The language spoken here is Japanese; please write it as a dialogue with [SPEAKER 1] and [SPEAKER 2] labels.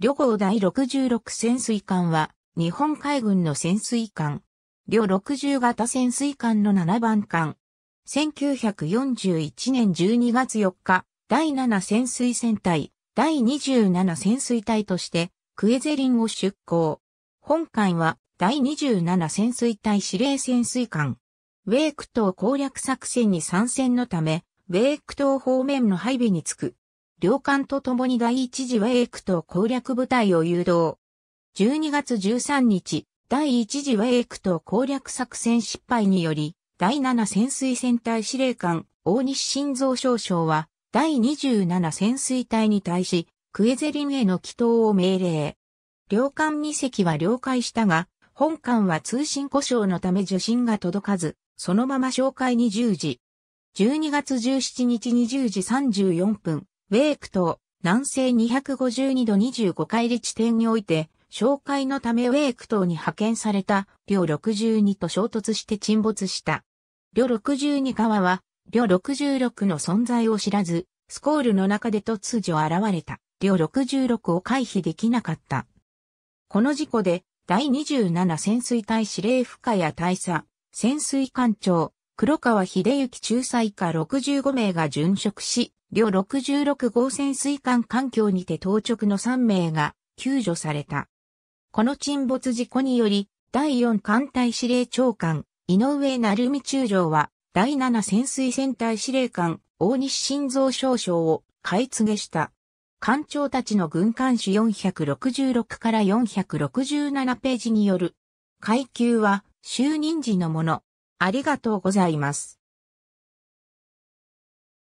[SPEAKER 1] 旅行第66潜水艦は、日本海軍の潜水艦。
[SPEAKER 2] 旅60型潜水艦の7番艦。1941年12月4日、第7潜水船隊、第27潜水隊として、クエゼリンを出港。本艦は、第27潜水隊司令潜水艦。ウェイク島攻略作戦に参戦のため、ウェイク島方面の配備につく。両艦と共に第一次ェイクと攻略部隊を誘導。12月13日、第一次ェイクと攻略作戦失敗により、第7潜水戦隊司令官、大西晋三少将は、第27潜水隊に対し、クエゼリンへの祈祷を命令。両艦2隻は了解したが、本艦は通信故障のため受信が届かず、そのまま紹介に10時。12月17日20時34分、ウェイク島、南西252度25回立地点において、紹介のためウェイク島に派遣された、両62と衝突して沈没した。両62側は、両66の存在を知らず、スコールの中で突如現れた、両66を回避できなかった。この事故で、第27潜水隊司令負荷や大佐、潜水艦長、黒川秀幸中佐以下65名が殉職し、両66号潜水艦環境にて当直の3名が救助された。この沈没事故により、第4艦隊司令長官、井上成美中将は、第7潜水船隊司令官、大西晋三少将を買い告げした。艦長たちの軍艦史466から467ページによる。階級は
[SPEAKER 1] 就任時のもの。ありがとうございます。